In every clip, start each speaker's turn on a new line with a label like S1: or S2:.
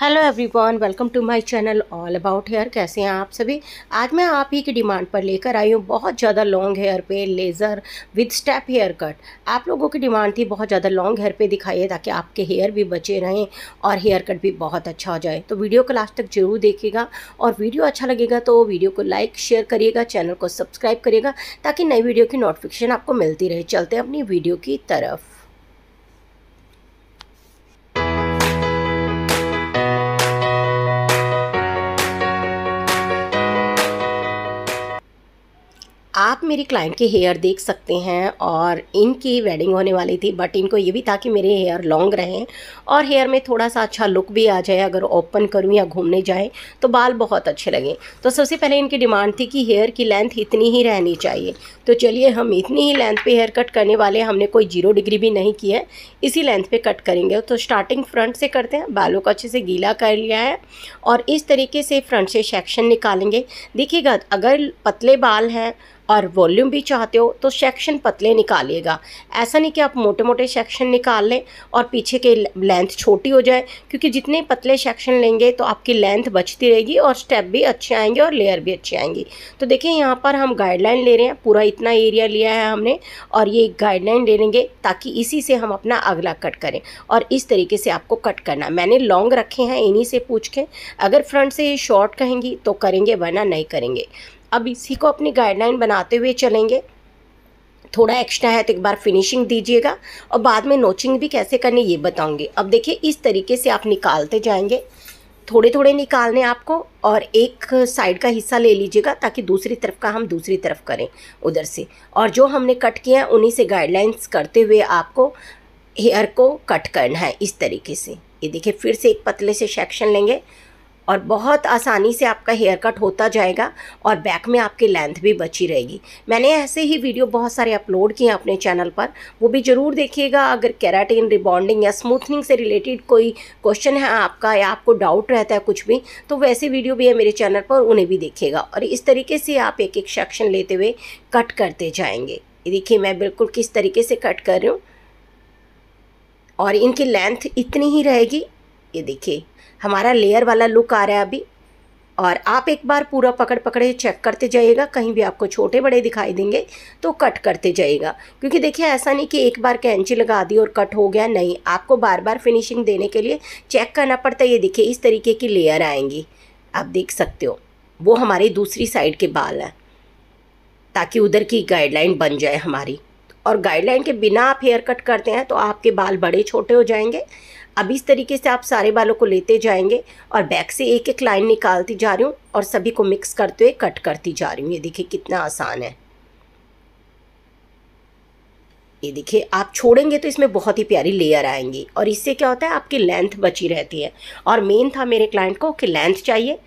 S1: hello everyone welcome to my channel all about hair कैसे हैं आप सभी आज मैं आप ही की डिमांड पर लेकर आई हूँ बहुत ज़्यादा लॉन्ग हेयर पे लेज़र विद स्टेप हेयर कट आप लोगों की डिमांड थी बहुत ज़्यादा लॉन्ग हेयर पे दिखाइए ताकि आपके हेयर भी बचे रहें और हेयर कट भी बहुत अच्छा हो जाए तो वीडियो को लास्ट तक जरूर देखेगा और वीडियो अच्छा लगेगा तो वीडियो को लाइक शेयर करिएगा चैनल को सब्सक्राइब करिएगा ताकि नई वीडियो की नोटिफिकेशन आपको मिलती रहे चलते हैं अपनी वीडियो की तरफ आप मेरे क्लाइंट के हेयर देख सकते हैं और इनकी वेडिंग होने वाली थी बट इनको ये भी था कि मेरे हेयर लॉन्ग रहें और हेयर में थोड़ा सा अच्छा लुक भी आ जाए अगर ओपन करूँ या घूमने जाए तो बाल बहुत अच्छे लगें तो सबसे पहले इनकी डिमांड थी कि हेयर की लेंथ इतनी ही रहनी चाहिए तो चलिए हम इतनी ही लेंथ पर हेयर कट करने वाले हमने कोई जीरो डिग्री भी नहीं किया है इसी लेंथ पर कट करेंगे तो स्टार्टिंग फ्रंट से करते हैं बालों को अच्छे से गीला कर लिया है और इस तरीके से फ्रंट से सेक्शन निकालेंगे देखिएगा अगर पतले बाल हैं और वॉल्यूम भी चाहते हो तो सेक्शन पतले निकालिएगा ऐसा नहीं कि आप मोटे मोटे सेक्शन निकाल लें और पीछे के लेंथ छोटी हो जाए क्योंकि जितने पतले सेक्शन लेंगे तो आपकी लेंथ बचती रहेगी और स्टेप भी अच्छे आएंगे और लेयर भी अच्छी आएंगी तो देखिए यहाँ पर हम गाइडलाइन ले रहे हैं पूरा इतना एरिया लिया है हमने और ये गाइडलाइन ले लेंगे ताकि इसी से हम अपना अगला कट करें और इस तरीके से आपको कट करना मैंने लॉन्ग रखे हैं इन्हीं से पूछ के अगर फ्रंट से ये शॉर्ट कहेंगी तो करेंगे वरना नहीं करेंगे अब इसी को अपनी गाइडलाइन बनाते हुए चलेंगे थोड़ा एक्स्ट्रा है तो एक बार फिनिशिंग दीजिएगा और बाद में नोचिंग भी कैसे करनी ये बताऊंगी अब देखिए इस तरीके से आप निकालते जाएंगे थोड़े थोड़े निकालने आपको और एक साइड का हिस्सा ले लीजिएगा ताकि दूसरी तरफ का हम दूसरी तरफ करें उधर से और जो हमने कट किया है उन्हीं से गाइडलाइंस करते हुए आपको हेयर को कट करना है इस तरीके से ये देखिए फिर से एक पतले से सेक्शन लेंगे और बहुत आसानी से आपका हेयर कट होता जाएगा और बैक में आपकी लेंथ भी बची रहेगी मैंने ऐसे ही वीडियो बहुत सारे अपलोड किए अपने चैनल पर वो भी ज़रूर देखिएगा अगर कैराटीन रिबॉन्डिंग या स्मूथनिंग से रिलेटेड कोई क्वेश्चन है आपका या आपको डाउट रहता है कुछ भी तो वैसे वीडियो भी है मेरे चैनल पर उन्हें भी देखिएगा और इस तरीके से आप एक एक सेक्शन लेते हुए कट करते जाएंगे देखिए मैं बिल्कुल किस तरीके से कट कर रही हूँ और इनकी लेंथ इतनी ही रहेगी ये देखिए हमारा लेयर वाला लुक आ रहा है अभी और आप एक बार पूरा पकड़ पकड़े चेक करते जाइएगा कहीं भी आपको छोटे बड़े दिखाई देंगे तो कट करते जाइएगा क्योंकि देखिए ऐसा नहीं कि एक बार कैंची लगा दी और कट हो गया नहीं आपको बार बार फिनिशिंग देने के लिए चेक करना पड़ता है ये देखिए इस तरीके की लेयर आएंगी आप देख सकते हो वो हमारी दूसरी साइड के बाल हैं ताकि उधर की गाइडलाइन बन जाए हमारी और गाइडलाइन के बिना आप हेयर कट करते हैं तो आपके बाल बड़े छोटे हो जाएंगे अब इस तरीके से आप सारे बालों को लेते जाएंगे और बैक से एक एक लाइन निकालती जा रही हूँ और सभी को मिक्स करते हुए कट करती जा रही हूँ ये देखिए कितना आसान है ये देखिए आप छोड़ेंगे तो इसमें बहुत ही प्यारी लेयर आएंगी और इससे क्या होता है आपकी लेंथ बची रहती है और मेन था मेरे क्लाइंट को कि लेंथ चाहिए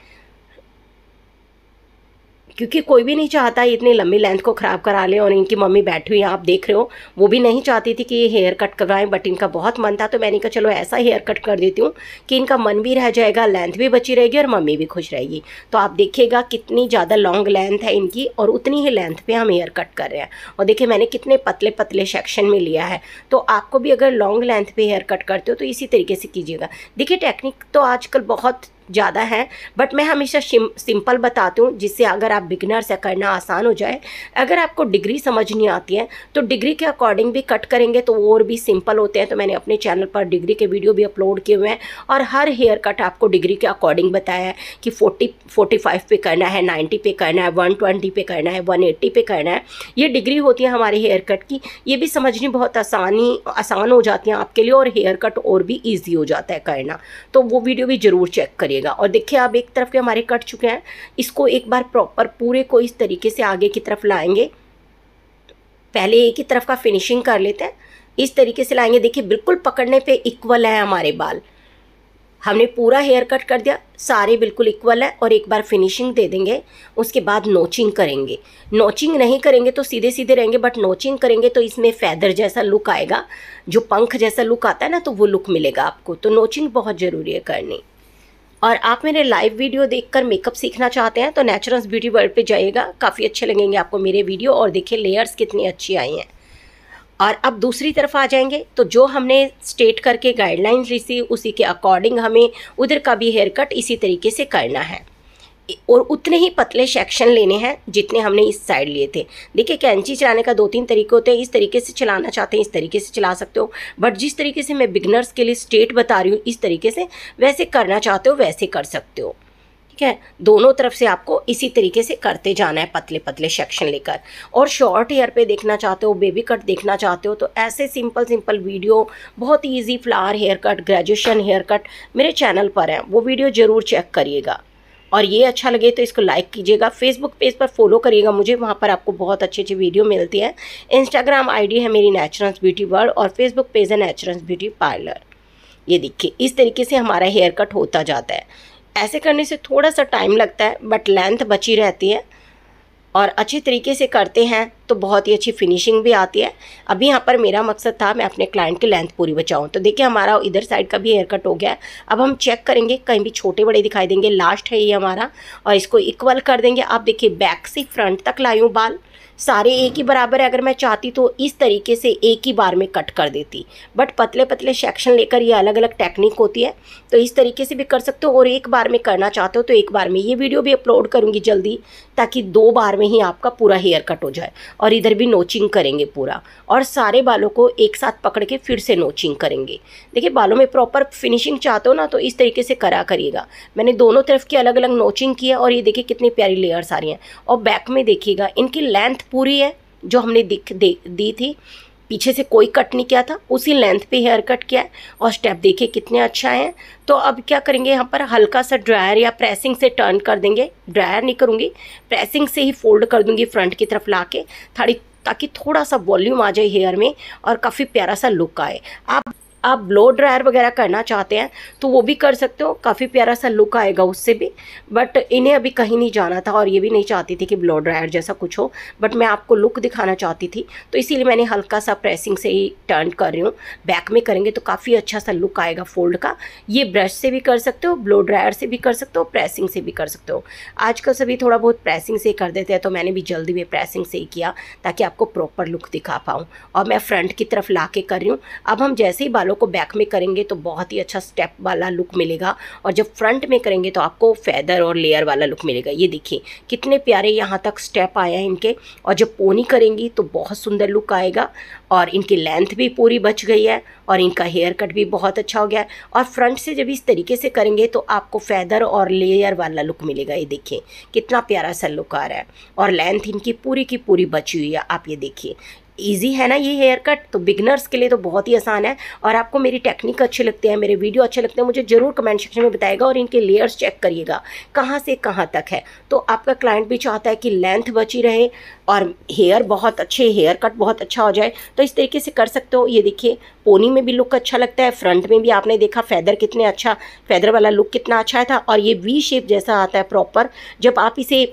S1: क्योंकि कोई भी नहीं चाहता इतनी लंबी लेंथ को ख़राब करा ले और इनकी मम्मी बैठी हुई आप देख रहे हो वो भी नहीं चाहती थी कि ये हेयर कट करवाएं बट इनका बहुत मन था तो मैंने कहा चलो ऐसा हेयर कट कर देती हूँ कि इनका मन भी रह जाएगा लेंथ भी बची रहेगी और मम्मी भी खुश रहेगी तो आप देखिएगा कितनी ज़्यादा लॉन्ग लेंथ है इनकी और उतनी ही लेंथ पर हम हेयर कट कर रहे हैं और देखिए मैंने कितने पतले पतले सेक्शन में लिया है तो आपको भी अगर लॉन्ग लेंथ पर हेयर कट करते हो तो इसी तरीके से कीजिएगा देखिए टेक्निक तो आजकल बहुत ज़्यादा हैं बट मैं हमेशा सिंपल बताती हूँ जिससे अगर आप बिगनर से करना आसान हो जाए अगर आपको डिग्री समझ नहीं आती है तो डिग्री के अकॉर्डिंग भी कट करेंगे तो और भी सिंपल होते हैं तो मैंने अपने चैनल पर डिग्री के वीडियो भी अपलोड किए हुए हैं और हर हेयर कट आपको डिग्री के अकॉर्डिंग बताया है कि फोर्टी फोर्टी फाइव पे करना है नाइन्टी पे करना है वन ट्वेंटी पे करना है वन एट्टी पे करना है ये डिग्री होती है हमारे हेयर कट की ये भी समझनी बहुत आसानी आसान हो जाती है आपके लिए और हेयर कट और भी ईजी हो जाता है करना तो वो वीडियो भी ज़रूर चेक करिएगा मिलेगा और देखिए आप एक तरफ के हमारे कट चुके हैं इसको एक बार प्रॉपर पूरे को इस तरीके से आगे की तरफ लाएंगे पहले एक ही तरफ का फिनिशिंग कर लेते हैं इस तरीके से लाएंगे देखिए बिल्कुल पकड़ने पे इक्वल है हमारे बाल हमने पूरा हेयर कट कर दिया सारे बिल्कुल इक्वल है और एक बार फिनिशिंग दे देंगे उसके बाद नोचिंग करेंगे नोचिंग नहीं करेंगे तो सीधे सीधे रहेंगे बट नोचिंग करेंगे तो इसमें फैदर जैसा लुक आएगा जो पंख जैसा लुक आता है ना तो वो लुक मिलेगा आपको तो नोचिंग बहुत ज़रूरी है करनी और आप मेरे लाइव वीडियो देखकर मेकअप सीखना चाहते हैं तो नेचुरल्स ब्यूटी वर्ल्ड पे जाइएगा काफ़ी अच्छे लगेंगे आपको मेरे वीडियो और देखिए लेयर्स कितनी अच्छी आई हैं और अब दूसरी तरफ आ जाएंगे तो जो हमने स्टेट करके गाइडलाइंस ली थी उसी के अकॉर्डिंग हमें उधर का भी हेयर कट इसी तरीके से करना है और उतने ही पतले सेक्शन लेने हैं जितने हमने इस साइड लिए थे देखिए कैंची चलाने का दो तीन तरीके होते हैं इस तरीके से चलाना चाहते हैं इस तरीके से चला सकते हो बट जिस तरीके से मैं बिगनर्स के लिए स्टेट बता रही हूँ इस तरीके से वैसे करना चाहते हो वैसे कर सकते हो ठीक है दोनों तरफ से आपको इसी तरीके से करते जाना है पतले पतले सेक्शन लेकर और शॉर्ट हेयर पे देखना चाहते हो बेबी कट देखना चाहते हो तो ऐसे सिंपल सिंपल वीडियो बहुत easy flower hair cut graduation hair cut मेरे चैनल पर हैं वो वीडियो ज़रूर चेक करिएगा और ये अच्छा लगे तो इसको लाइक कीजिएगा फेसबुक पेज पर फॉलो करिएगा मुझे वहाँ पर आपको बहुत अच्छी अच्छी वीडियो मिलती है इंस्टाग्राम आईडी है मेरी नेचुरल्स ब्यूटी वर्ल्ड और फेसबुक पेज है नेचुरल्स ब्यूटी पार्लर ये देखिए इस तरीके से हमारा हेयर कट होता जाता है ऐसे करने से थोड़ा सा टाइम लगता है बट लेंथ बची रहती है और अच्छे तरीके से करते हैं तो बहुत ही अच्छी फिनिशिंग भी आती है अभी यहाँ पर मेरा मकसद था मैं अपने क्लाइंट की लेंथ पूरी बचाऊँ तो देखिए हमारा इधर साइड का भी हेयर कट हो गया है अब हम चेक करेंगे कहीं भी छोटे बड़े दिखाई देंगे लास्ट है ये हमारा और इसको इक्वल कर देंगे आप देखिए बैक से फ्रंट तक लाई हूँ बाल सारे एक ही बराबर है अगर मैं चाहती तो इस तरीके से एक ही बार में कट कर देती बट पतले पतले सेक्शन लेकर ये अलग अलग टेक्निक होती है तो इस तरीके से भी कर सकते हो और एक बार में करना चाहते हो तो एक बार में ये वीडियो भी अपलोड करूँगी जल्दी ताकि दो बार में ही आपका पूरा हेयर कट हो जाए और इधर भी नोचिंग करेंगे पूरा और सारे बालों को एक साथ पकड़ के फिर से नोचिंग करेंगे देखिए बालों में प्रॉपर फिनिशिंग चाहते हो ना तो इस तरीके से करा करिएगा मैंने दोनों तरफ की अलग अलग नोचिंग की है और ये देखिए कितनी प्यारी लेयर्स आ रही हैं और बैक में देखिएगा इनकी लेंथ पूरी है जो हमने दिख दे दी थी पीछे से कोई कट नहीं किया था उसी लेंथ पे हेयर कट किया है और स्टेप देखिए कितने अच्छा हैं तो अब क्या करेंगे यहाँ पर हल्का सा ड्रायर या प्रेसिंग से टर्न कर देंगे ड्रायर नहीं करूँगी प्रेसिंग से ही फोल्ड कर दूँगी फ्रंट की तरफ ला के थाड़ी ताकि थोड़ा सा वॉल्यूम आ जाए हेयर में और काफ़ी प्यारा सा लुक आए आप आप ब्लो ड्रायर वगैरह करना चाहते हैं तो वो भी कर सकते हो काफ़ी प्यारा सा लुक आएगा उससे भी बट इन्हें अभी कहीं नहीं जाना था और ये भी नहीं चाहती थी कि ब्लो ड्रायर जैसा कुछ हो बट मैं आपको लुक दिखाना चाहती थी तो इसीलिए मैंने हल्का सा प्रेसिंग से ही टर्न कर रही हूँ बैक में करेंगे तो काफ़ी अच्छा सा लुक आएगा फोल्ड का ये ब्रश से भी कर सकते हो ब्लो ड्रायर से भी कर सकते हो प्रेसिंग से भी कर सकते हो आजकल सभी थोड़ा बहुत प्रेसिंग से ही कर देते हैं तो मैंने भी जल्दी में प्रेसिंग से ही किया ताकि आपको प्रॉपर लुक दिखा पाऊँ और मैं फ्रंट की तरफ ला कर रही हूँ अब हम जैसे ही बालों बालों को बैक में करेंगे तो बहुत ही अच्छा स्टेप वाला लुक मिलेगा और जब फ्रंट में करेंगे तो आपको फैदर और लेयर वाला लुक मिलेगा ये देखिए कितने प्यारे यहाँ तक स्टेप आया है इनके और जब पोनी करेंगी तो बहुत सुंदर लुक आएगा और इनकी लेंथ भी पूरी बच गई है और इनका हेयर कट भी बहुत अच्छा हो गया है और फ्रंट से जब इस तरीके से करेंगे तो आपको फैदर और लेयर वाला लुक मिलेगा ये देखिए कितना प्यारा सा लुक आ रहा है और लेंथ इनकी पूरी की पूरी बची हुई है आप ये देखिए ईजी है ना ये हेयर कट तो बिगनर्स के लिए तो बहुत ही आसान है और आपको मेरी टेक्निक अच्छी लगती है मेरे वीडियो अच्छे लगते हैं मुझे ज़रूर कमेंट सेक्शन में बताएगा और इनके लेयर्स चेक करिएगा कहाँ से कहाँ तक है तो आपका क्लाइंट भी चाहता है कि लेंथ बची रहे और हेयर बहुत अच्छे हेयर कट बहुत अच्छा हो जाए तो इस तरीके से कर सकते हो ये देखिए पोनी में भी लुक अच्छा लगता है फ्रंट में भी आपने देखा फैदर कितने अच्छा फैदर वाला लुक कितना अच्छा था और ये वी शेप जैसा आता है प्रॉपर जब आप इसे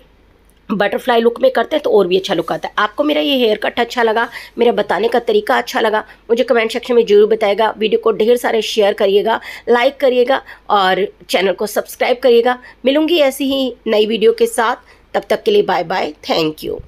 S1: बटरफ्लाई लुक में करते हैं तो और भी अच्छा लुक आता है आपको मेरा ये हेयर कट अच्छा लगा मेरा बताने का तरीका अच्छा लगा मुझे कमेंट सेक्शन में जरूर बताएगा वीडियो को ढेर सारे शेयर करिएगा लाइक करिएगा और चैनल को सब्सक्राइब करिएगा मिलूंगी ऐसी ही नई वीडियो के साथ तब तक के लिए बाय बाय थैंक यू